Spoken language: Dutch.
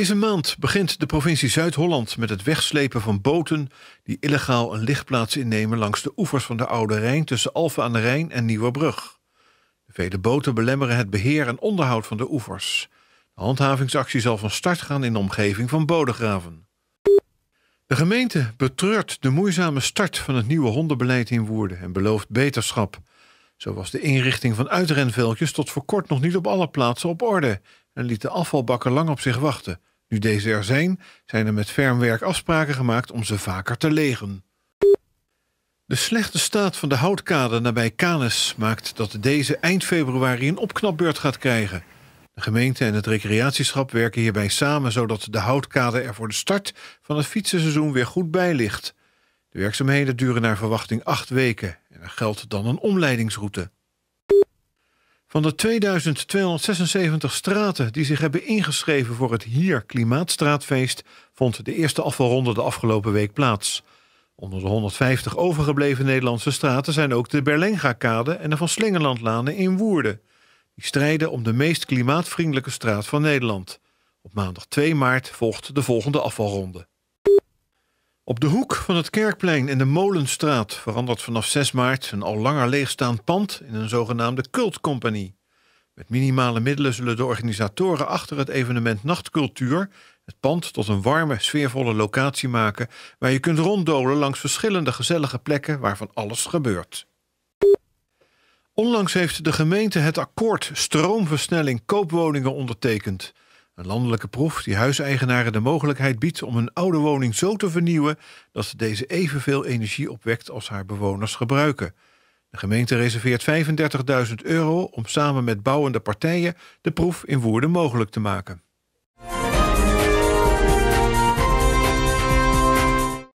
Deze maand begint de provincie Zuid-Holland met het wegslepen van boten die illegaal een lichtplaats innemen langs de oevers van de Oude Rijn tussen Alphen aan de Rijn en Nieuwebrug. De vele boten belemmeren het beheer en onderhoud van de oevers. De handhavingsactie zal van start gaan in de omgeving van Bodegraven. De gemeente betreurt de moeizame start van het nieuwe hondenbeleid in Woerden en belooft beterschap. Zo was de inrichting van uitrenveldjes tot voor kort nog niet op alle plaatsen op orde en liet de afvalbakken lang op zich wachten. Nu deze er zijn, zijn er met Fermwerk afspraken gemaakt om ze vaker te legen. De slechte staat van de houtkade nabij Canes maakt dat deze eind februari een opknapbeurt gaat krijgen. De gemeente en het recreatieschap werken hierbij samen zodat de houtkade er voor de start van het fietsenseizoen weer goed bij ligt. De werkzaamheden duren naar verwachting acht weken en er geldt dan een omleidingsroute. Van de 2276 straten die zich hebben ingeschreven voor het Hier Klimaatstraatfeest, vond de eerste afvalronde de afgelopen week plaats. Onder de 150 overgebleven Nederlandse straten zijn ook de Berlenga-kade en de Van Slingelandlanen in Woerden. Die strijden om de meest klimaatvriendelijke straat van Nederland. Op maandag 2 maart volgt de volgende afvalronde. Op de hoek van het Kerkplein in de Molenstraat verandert vanaf 6 maart een al langer leegstaand pand in een zogenaamde cultcompagnie. Met minimale middelen zullen de organisatoren achter het evenement Nachtcultuur het pand tot een warme, sfeervolle locatie maken waar je kunt ronddolen langs verschillende gezellige plekken waarvan alles gebeurt. Onlangs heeft de gemeente het akkoord stroomversnelling koopwoningen ondertekend. Een landelijke proef die huiseigenaren de mogelijkheid biedt om een oude woning zo te vernieuwen dat deze evenveel energie opwekt als haar bewoners gebruiken. De gemeente reserveert 35.000 euro om samen met bouwende partijen de proef in Woerden mogelijk te maken.